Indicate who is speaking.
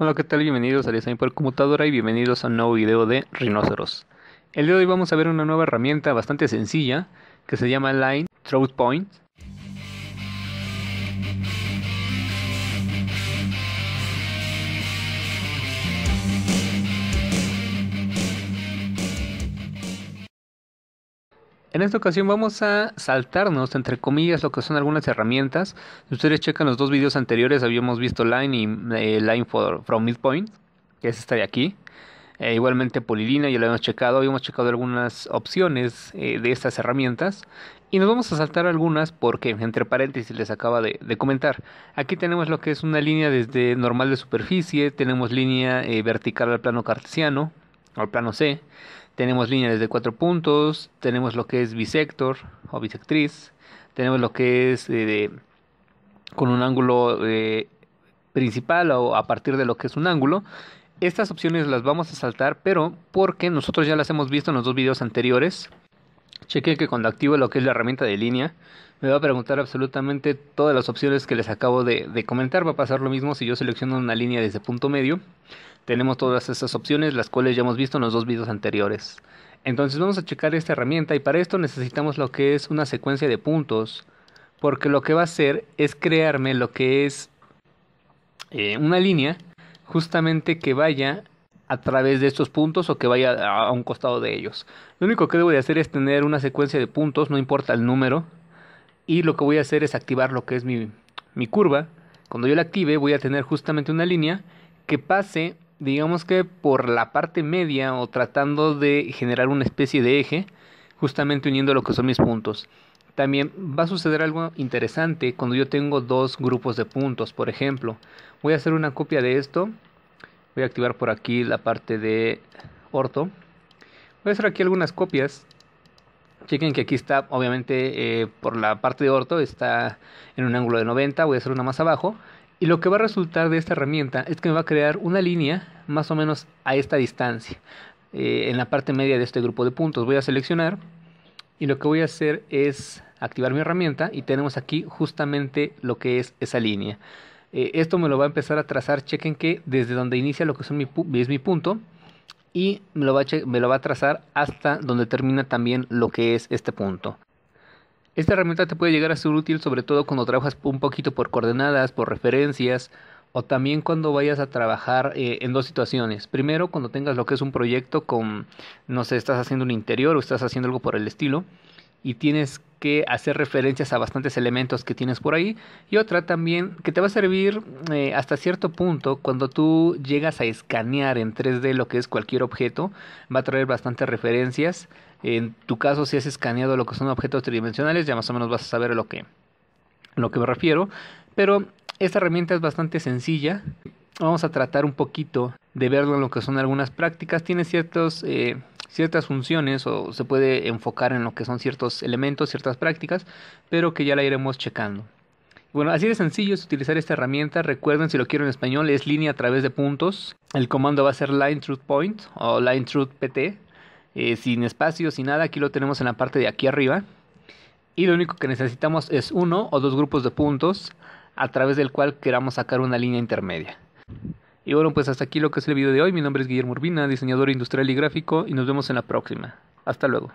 Speaker 1: Hola, ¿qué tal? Bienvenidos a Design por Computadora y bienvenidos a un nuevo video de Rhinoceros. El día de hoy vamos a ver una nueva herramienta bastante sencilla que se llama Line Throat Point En esta ocasión vamos a saltarnos, entre comillas, lo que son algunas herramientas. Si ustedes checan los dos videos anteriores, habíamos visto Line y eh, Line from Midpoint, que es esta de aquí. Eh, igualmente Polilina, ya lo hemos checado, habíamos checado algunas opciones eh, de estas herramientas. Y nos vamos a saltar algunas porque, entre paréntesis, les acaba de, de, comentar. Aquí tenemos lo que es una línea desde normal de superficie, tenemos línea vertical al plano cartesiano, al plano C. Tenemos líneas de cuatro puntos, tenemos lo que es bisector o bisectriz, tenemos lo que es eh, con un ángulo eh, principal o a partir de lo que es un ángulo. Estas opciones las vamos a saltar, pero porque nosotros ya las hemos visto en los dos videos anteriores Cheque que cuando activo lo que es la herramienta de línea, me va a preguntar absolutamente todas las opciones que les acabo de, comentar. Va a pasar lo mismo si yo selecciono una línea desde punto medio. Tenemos todas esas opciones, las cuales ya hemos visto en los dos videos anteriores. Entonces vamos a checar esta herramienta y para esto necesitamos lo que es una secuencia de puntos. Porque lo que va a hacer es crearme lo que es eh, una línea justamente que vaya a través de estos puntos o que vaya a un costado de ellos. Lo único que debo de hacer es tener una secuencia de puntos, no importa el número. Y lo que voy a hacer es activar lo que es mi, mi curva. Cuando yo la active voy a tener justamente una línea que pase, digamos que por la parte media o tratando de generar una especie de eje, justamente uniendo lo que son mis puntos. También va a suceder algo interesante cuando yo tengo dos grupos de puntos, por ejemplo. Voy a hacer una copia de esto voy a activar por aquí la parte de orto voy a hacer aquí algunas copias chequen que aquí está obviamente eh, por la parte de orto está en un ángulo de 90 voy a hacer una más abajo y lo que va a resultar de esta herramienta es que me va a crear una línea más o menos a esta distancia eh, en la parte media de este grupo de puntos voy a seleccionar y lo que voy a hacer es activar mi herramienta y tenemos aquí justamente lo que es esa línea eh, esto me lo va a empezar a trazar, chequen que desde donde inicia lo que mi es mi punto y me lo, va a me lo va a trazar hasta donde termina también lo que es este punto. Esta herramienta te puede llegar a ser útil sobre todo cuando trabajas un poquito por coordenadas, por referencias, o también cuando vayas a trabajar eh, en dos situaciones. Primero, cuando tengas lo que es un proyecto con, no sé, estás haciendo un interior o estás haciendo algo por el estilo y tienes que hacer referencias a bastantes elementos que tienes por ahí. Y otra también que te va a servir eh, hasta cierto punto cuando tú llegas a escanear en 3D lo que es cualquier objeto, va a traer bastantes referencias. En tu caso, si has escaneado lo que son objetos tridimensionales, ya más o menos vas a saber lo que, lo que me refiero. Pero esta herramienta es bastante sencilla. Vamos a tratar un poquito de verlo en lo que son algunas prácticas, tiene ciertos, eh, ciertas funciones o se puede enfocar en lo que son ciertos elementos, ciertas prácticas, pero que ya la iremos checando. Bueno, así de sencillo es utilizar esta herramienta. Recuerden, si lo quiero en español, es línea a través de puntos. El comando va a ser line truth point o line truth pt, eh, sin espacio, sin nada. Aquí lo tenemos en la parte de aquí arriba. Y lo único que necesitamos es uno o dos grupos de puntos a través del cual queramos sacar una línea intermedia. Y bueno, pues hasta aquí lo que es el video de hoy. Mi nombre es Guillermo Urbina, diseñador industrial y gráfico, y nos vemos en la próxima. Hasta luego.